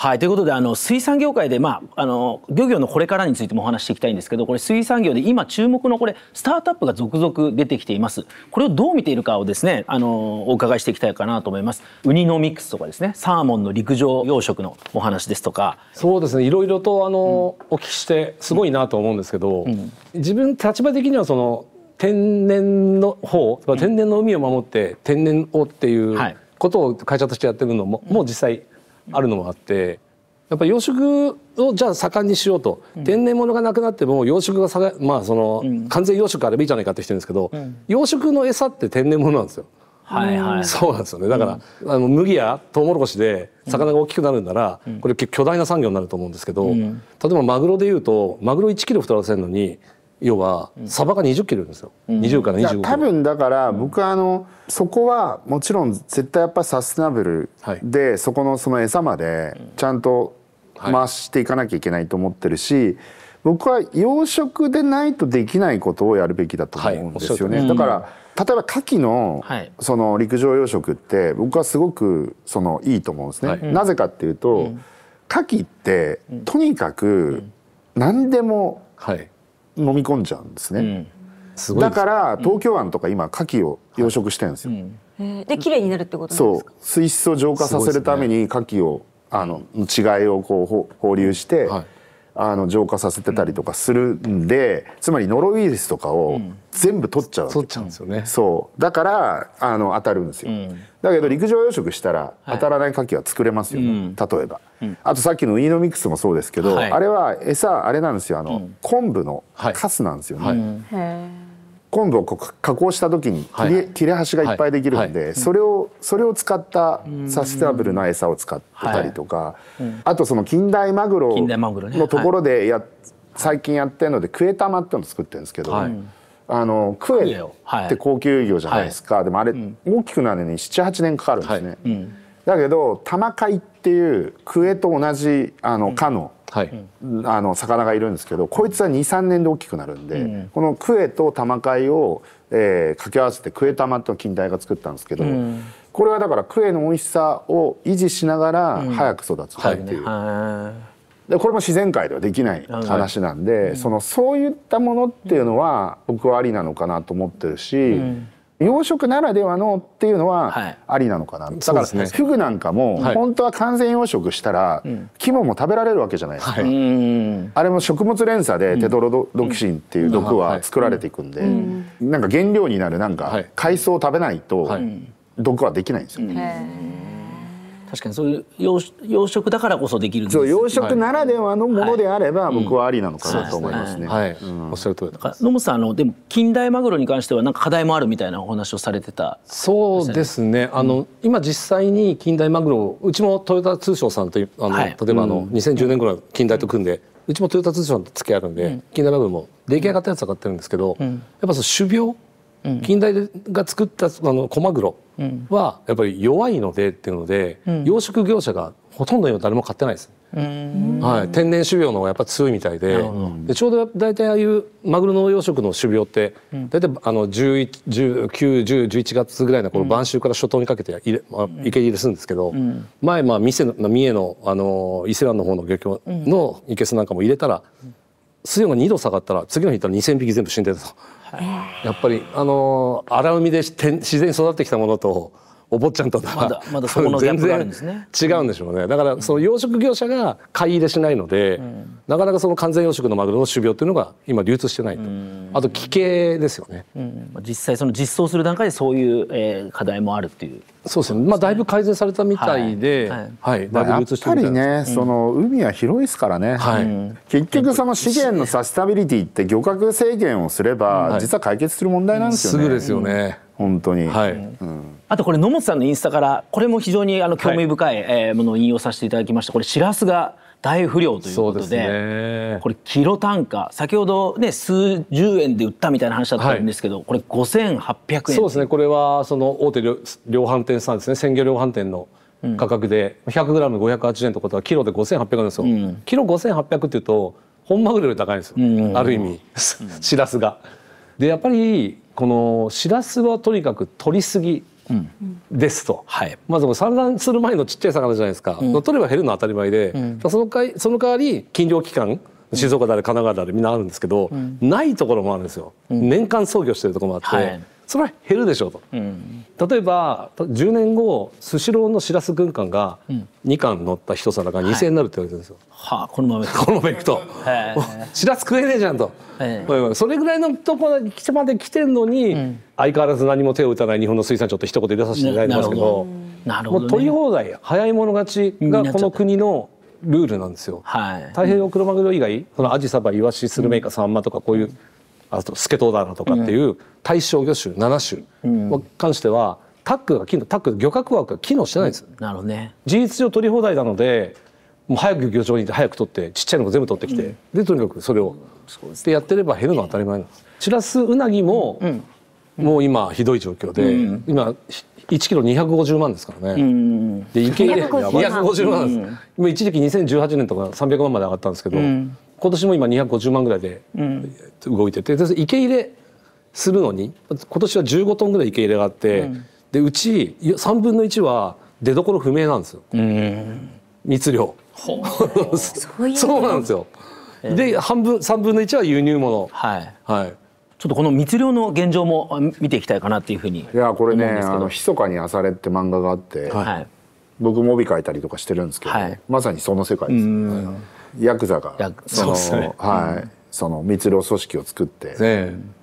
はい、ということであの水産業界で、まあ、あの漁業のこれからについてもお話していきたいんですけどこれ水産業で今注目のこれスタートアップが続々出てきていますこれをどう見ているかをですねあのお伺いしていきたいかなと思いますウニのミックスとかですねサーモンの陸上養殖のお話ですとかそうですねいろいろとあの、うん、お聞きしてすごいなと思うんですけど、うん、自分立場的にはその天然の方天然の海を守って天然をっていうことを会社としてやってるのも、もう実際あるのもあってやっぱ養殖をじゃあ盛んにしようと、天然物がなくなっても養殖がまあその、完全養殖あればいいじゃないかってしてるんですけど、養殖の餌って天然物なんですよ。はいはい、そうなんですよねだから、あの麦やトウモロコシで魚が大きくなるんなら、これ巨大な産業になると思うんですけど、例えばマグロでいうとマグロ1キロ太らせるのに要はサバが20キロですよ、うん、20から25キロ多分だから僕はあのそこはもちろん絶対やっぱサステナブルで、はい、そこのその餌までちゃんと回していかなきゃいけないと思ってるし、はい、僕は養殖でないとできないことをやるべきだと思うんですよね、はい、だから例えば牡蠣のその陸上養殖って僕はすごくそのいいと思うんですね、なぜかっていうと牡蠣、うん、ってとにかく何でも、はい飲み込んじゃうんですね。すだから東京湾とか今牡蠣を養殖してるんですよ。で綺麗になるってことそう水質を浄化させるために牡蠣をあの違いをこう放流して、はいあの浄化させてたりとかするんで、うん、つまりノロウイルスとかを全部取っちゃう、取っちゃうんですよねそうだからあの当たるんですよ、うん、だけど陸上養殖したら当たらない牡蠣は作れますよね、はい、例えば、うん、あとさっきのウイノミクスもそうですけど、はい、あれは餌あれなんですよあの、昆布のカスなんですよね、はい昆布をこう加工した時に切れはい、切れ端がいっぱいできるんで、はいはい、それをそれを使ったサステナブルな餌を使ってたりとか、あとその近代マグロのところでや、ね、最近やってるのでクエタマっていうのを作ってるんですけど、あのクエって高級魚じゃないですか、でもあれ、大きくなるのに78年かかるんですね。うんだけどタマカイっていうクエと同じあの科の、はい、あの魚がいるんですけどこいつは23年で大きくなるんで、うん、このクエとタマカイを、えー、掛け合わせてクエタマと近代が作ったんですけど、うん、これはだからクエの美味しさを維持しながら早く育つっていう。うんはいでこれも自然界ではできない話なんで、はい、そのそういったものっていうのは僕はありなのかなと思ってるし、う養殖ならではのっていうのはありなのかな、はい、だから、ね、フグなんかも本当は完全養殖したら肝も食べられるわけじゃないですか、はい、あれも食物連鎖でテトロドキシンっていう毒は作られていくんで、なんか原料になるなんか海藻を食べないと毒はできないんですよ、ね。確かにそういう養殖だからこそできるんです養殖ならではのものであれば、僕はありなのかなと思いますね。はい、おっしゃる通り。野本さんあのでも近代マグロに関してはなんか課題もあるみたいなお話をされてた。そうですね。あの、今実際に近代マグロうちもトヨタ通商さんというあの、例えばあの、2010年ぐらい近代と組んで、うちもトヨタ通商と付き合いあるんで、近代マグロも出来上がったやつ上がってるんですけど、やっぱその種苗近代が作ったあのコマグロはやっぱり弱いのでっていうので、うん、養殖業者がほとんど誰も買ってないです。はい、天然種苗の方がやっぱ強いみたいででちょうど大体ああいうマグロの養殖の種苗って大体、あの9 1 0 1 1月ぐらいのこの晩秋から初冬にかけて入れ、まあ、入れするんですけど、うん、前、まあ、店の三重のあの伊勢湾の方の漁協の生けすなんかも入れたら、うん水温が2度下がったら次の日行ったら2,000匹全部死んでたと。はい、やっぱりあの荒海で自然に育ってきたものとお坊ちゃんとまだまだそこのギャップがあるんですね違うんでしょうねだからその養殖業者が買い入れしないので、うん、なかなかその完全養殖のマグロの種苗っていうのが今流通してないと、うん、あと奇形ですよね、うん、実際その実装する段階でそういう、えー、課題もあるっていうそうですね、まあだいぶ改善されたみたいで、はい、はいはい、やっぱりね、その海は広いですからね、はい、結局その資源のサステナビリティって漁獲制限をすれば、実は解決する問題なんですよね、すぐですよね、本当に、はいうん、あとこれ野本さんのインスタからこれも非常にあの興味深い、えものを引用させていただきましたこれしらすが大不良ということで、ね、これキロ単価先ほどね数十円で売ったみたいな話だったんですけど、はい、これ5800円そうですねこれはその大手量販店さんですね鮮魚量販店の価格で 100g580 円ってことはキロで5800円ですよ、うん、キロ5800っていうと本マグロより高いんですよ、うん、ある意味、しらすが。でやっぱりこのシラスはとにかく取りすぎですと、うんはい、まず産卵する前のちっちゃい魚じゃないですか、うん、取れば減るのは当たり前で、うん、そのかいその代わり禁漁期間静岡だれ神奈川だれみんなあるんですけど、ないところもあるんですよ、年間操業してるとこもあって、はいそれは減るでしょうと、うん、例えば10年後スシローのしらす軍艦が2貫乗った一皿が2,000円になるって言われてるんですよ。はあこのままこのままいくとしらす食えねえじゃんと、それぐらいのとこまで来てんのに、うん、相変わらず何も手を打たない日本の水産ちょっと一言出させていただいてますけどなるほど、ね、もう取り放題早い者勝ちがこの国のルールなんですよ。はい、太平洋クロマグロ以外そのアジサバイワシスルメイカサンマとかこういう、うんあとスケトウダラとかっていう対象魚種7種に関してはタックが機能タック漁獲枠が機能してないんです、うん、なるほどね事実上取り放題なのでもう早く漁場に行って早く取ってちっちゃいのも全部取ってきて、うん、でとにかくそれを、うんで、ね、やってれば減るのは当たり前なんですシラスウナギも、もう今ひどい状況で、今1キロ250万ですからね、で池入れ250万です、今一時期2018年とか300万まで上がったんですけど、今年も今250万ぐらいで動いてて、うん、受け入れするのに今年は15トンぐらい受け入れがあって、うん、でうち3分の1は出所不明なんですよ、密漁 そうなんですよ、えー、で半分3分の1は輸入物はい、はいちょっとこの密漁の現状も見ていきたいかなっていうふうにいやこれね「あの密かにされ」って漫画があって、はい、僕も帯書いたりとかしてるんですけど、はい、まさにその世界です、ね、ヤクザがそのそ、ね、はい、その密漁組織を作って。ね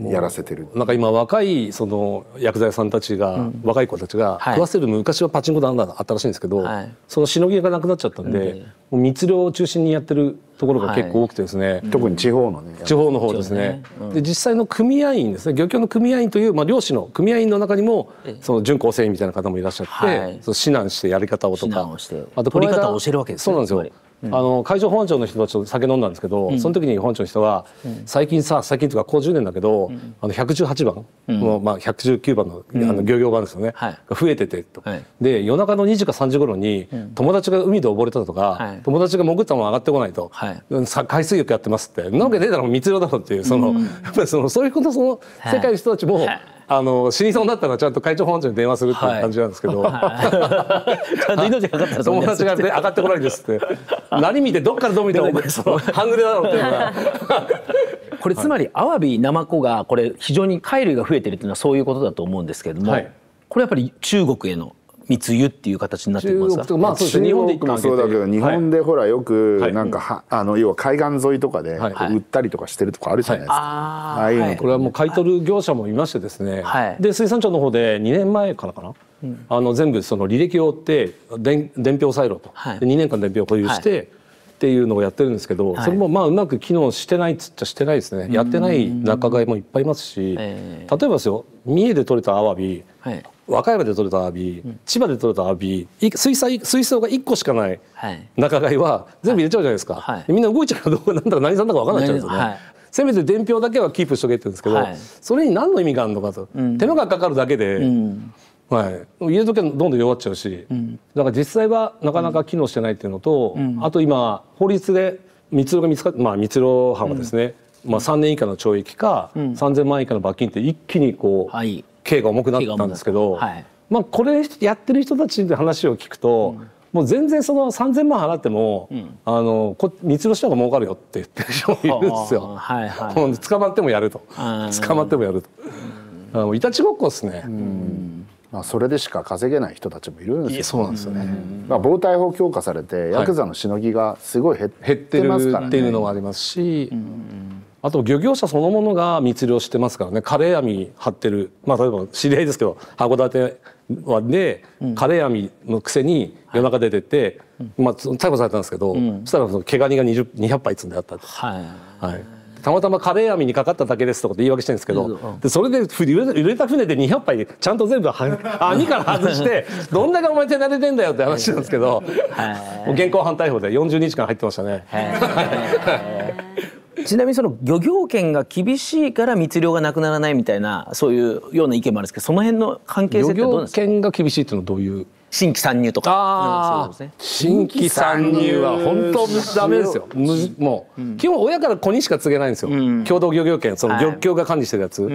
やらせてるなんか今若いその薬剤さんたちが、うん、若い子たちが、はい、食わせる昔はパチンコだんだあったらしいんですけど、はい、そのしのぎがなくなっちゃったんで、うん、もう密漁を中心にやってるところが結構多くてですね、はい、特に地方のね地方の方ですね、うん、で実際の組合員ですね漁協の組合員という、まあ、漁師の組合員の中にもその巡航船員みたいな方もいらっしゃって、その指南してやり方をとかあと取り方を教えるわけです、ね、そうなんですよあの海上保安庁の人たちと酒飲んだんですけど、その時に保安庁の人は。最近さ最近というかこう10年だけど、あの118番の、まあ、119番のあの漁業版ですよね、増えてて」と。で夜中の2時か3時頃に友達が海で溺れたとか、友達が潜ったまま上がってこないと、海水浴やってますってなわけねえだろ密漁だろっていうその、やっぱりそのそういうことその世界の人たちも、あの死にそうになったのちゃんと会長本庁に電話するっていう感じなんですけど、ちゃんと命かかったら友達が上がってこないんですって何見てどっからどう見ての半グレだろうっていうのが。これつまりアワビナマコがこれ非常に貝類が増えてるっていうのはそういうことだと思うんですけれども、これやっぱり中国への密輸っていう形になってますか。まあ、そう日本でもそうだけど、日本でほらよくなんかは、あの要は海岸沿いとかで売ったりとかしてるとこあるじゃないですか。ああいうこれはもう買い取る業者もいましてですね。で水産庁の方で2年前からかな。あの全部その履歴を追って伝伝票サイロと、2年間伝票を保有して、っていうのをやってるんですけど、それもまあうまく機能してないっつっちゃしてないですね、やってない仲買もいっぱいいますし、例えばですよ三重で取れたアワビ、和歌山で取れたアビ、うん、千葉で取れたアビー水槽水槽が1個しかない仲買は全部入れちゃうじゃないですか、はい、みんな動いちゃうどう なんだか何さんだか分かんないちゃうんですよね。はい、せめて伝票だけはキープしとけって言うんですけど、はい、それに何の意味があるのかと、うん、手間がかかるだけで、うん、はい、入れとけどんどん弱っちゃうし、うん、だから実際はなかなか機能してないっていうのと、あと今法律で密漁が見つかっまあ密漁犯はですね、まあ、3年以下の懲役か、うん、3,000万円以下の罰金って一気にこう、はい、刑が重くなったんですけど、はい、まあ、これやってる人たちの話を聞くと、うん、もう全然その3,000万払っても、うん、あのこ蜜ろした方が儲かるよって言ってる人もいるんですよ。捕まってもやると捕まってもやると。いたちごっこですね。まあ、それでしか稼げない人たちもいるんですよ、そうなんですよね、まあ、防対法強化されてヤクザのしのぎがすごい減,、ってますから、ね、減ってるっていうのもありますし、うんあと漁業者そのものが密漁してますからねカレー網張ってる、まあ、例えば知り合いですけど函館はで、カレー網のくせに夜中出てって、まあ、逮捕されたんですけど、うん、そしたらその毛ガニが20 0杯積んであったと。はい、はいたまたまカレー網にかかっただけですとか言い訳してるんですけど、うん、でそれで揺れた船で200杯ちゃんと全部 網から外してどんだけお前手慣れてんだよって話なんですけど、はい、現行犯逮捕で40日間入ってましたね。ちなみにその漁業権が厳しいから密漁がなくならないみたいなそういうような意見もあるんですけどその辺の関係性ってどうなんですか漁業権が厳しいってのはどういう新規参入とか、ね、新規参入は本当ダメですよもう、うん、基本親から子にしか告げないんですよ、うん、共同漁業権その漁協が管理してるやつ、はい、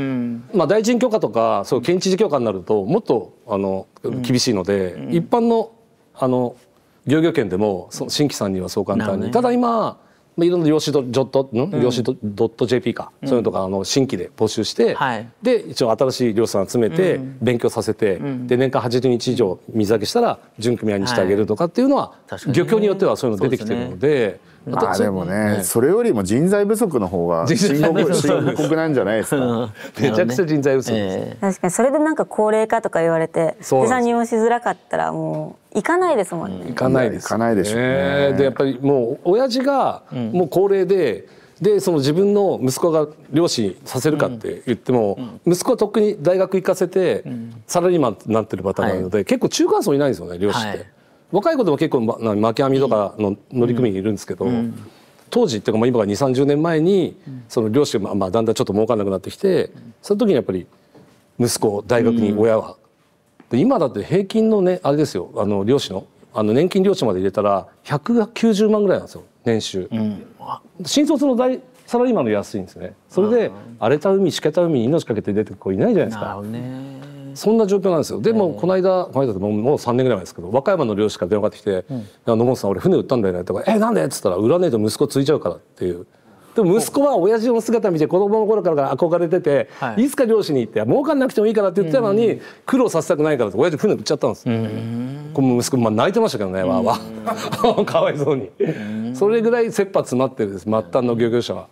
まあ、大臣許可とかそう県知事許可になるともっとあの厳しいので、一般のあの漁業権でもそ新規参入はそう簡単に、ね、ただ今まあ、いろんな量子ドット、うん、量子ドット JP か、うん、そういうのとかあの新規で募集して、はい、で一応新しい漁師さん集めて勉強させて、うん、で年間80日以上水揚げしたら準組合にしてあげるとかっていうのは、はい、漁協によってはそういうの出てきてるので。でまあでもね、ね、それよりも人材不足の方が深刻深刻なんじゃないですか めちゃくちゃ人材不足、ねえー、確かにそれでなんか高齢化とか言われて生産にもしづらかったらもう行かないですもんね行かないです、行かないでしょうねでやっぱりもう親父がもう高齢で、うん、でその自分の息子が両親させるかって言っても、うん、息子はとっくに大学行かせて、うん、サラリーマンになってるパターンなので、はい、結構中間層いないんですよね両親って、はい、若い子でも結構、ま、巻き網とかの乗り組みいるんですけど、当時っていうかまあ今が二三十年前にその漁師がまあだんだんちょっと儲かんなくなってきてその時にやっぱり息子を大学に親は今だって平均のねあれですよあの漁師のあの年金漁師まで入れたら190万ぐらいなんですよ年収、うん、新卒の大サラリーマンの安いんですねそれで荒れた海しけた海に命かけて出てく子いないじゃないですか、そんな状況なんですよでもこの間この間もうもう3年ぐらい前ですけど和歌山の漁師から電話がかかってきて「うん、野本さん俺船売ったんだよね」とか「えなんで?」っつったら「売らねえと息子ついちゃうから」っていう。でも息子は親父の姿見て子供の頃から憧れてて、はい、いつか漁師に行って儲かんなくてもいいからって言ってたのに苦労させたくないからって親父船売っちゃったんです。この息子、まあ、泣いてましたけどねわわ かわいそうにそれぐらい切羽詰まってるです末端の漁業者は。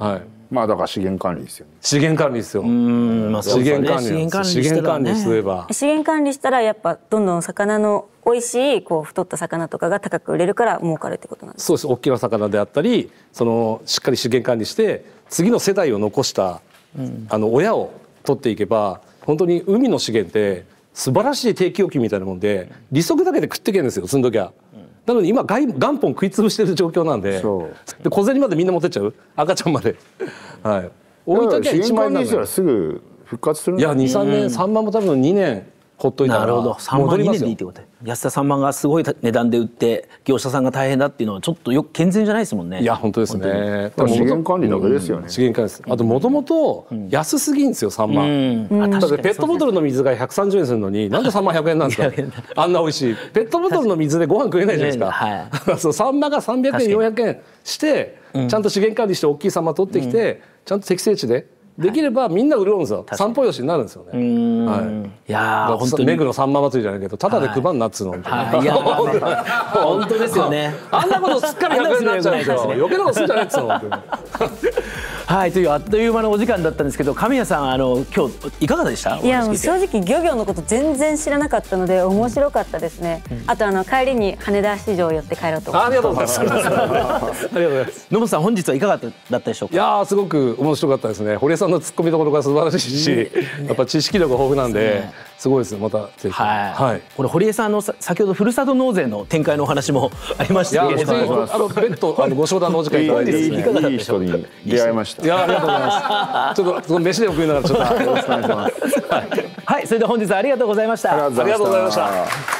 はいまあだから資源管理ですよ、ね、資源管理ですよ。まあ、資源管理、ね、資源管理すれば、資源管理したらやっぱどんどん魚の美味しいこう太った魚とかが高く売れるから儲かるってことなんですそうです。大きな魚であったり、そのしっかり資源管理して次の世代を残した、うん、あの親を取っていけば本当に海の資源って素晴らしい定期預金みたいなもんで利息だけで食ってけんですよ。積んどきゃ。なので今元本食い潰してる状況なんでで小銭までみんな持ってっちゃう赤ちゃんまではい大分県1万円すぐ復活するいや23年3万も多分2年ほっといたらなるほど3万2年でいいってこと安田さんまがすごい値段で売って業者さんが大変だっていうのはちょっとよく健全じゃないですもんねいや本当ですね資源管理だけですよね、資源管理ですあともともと安すぎんですよ3万、だってペットボトルの水が130円するのになんで3万100円なんですかあんな美味しいペットボトルの水でご飯食えないじゃないですか そうサンマが300円400円して、ちゃんと資源管理して大きいサンマ取ってきて、ちゃんと適正値でできればみんな売るんですよ散歩用紙になるんですよね、はい、いや本当目黒さんま祭りじゃないけどただで配んなっつうの、はい、いや 本当ですよねあんなことすっかり100円になっちゃうんですよ余計なことするんじゃないっつうのはいというあっという間のお時間だったんですけど神谷さんあの今日いかがでしたいや正直漁業のこと全然知らなかったので面白かったですね、うん、あとあの帰りに羽田市場寄って帰ろうとありがとうございますありがとうございます野本さん本日はいかがだったでしょうかいやすごく面白かったですね堀江さんの突っ込みどころが素晴らしいし、やっぱ知識力豊富なんで、すごいですまたぜひはい、はい、これ堀江さんの先ほどふるさと納税の展開のお話もありましたけど、ね、あの別途あのご商談のお時間いただいてですねいい人に出会いましたしたいやありがとうございますちょっとその飯で送りながらちょっとはい、はい、それで本日はありがとうございましたありがとうございました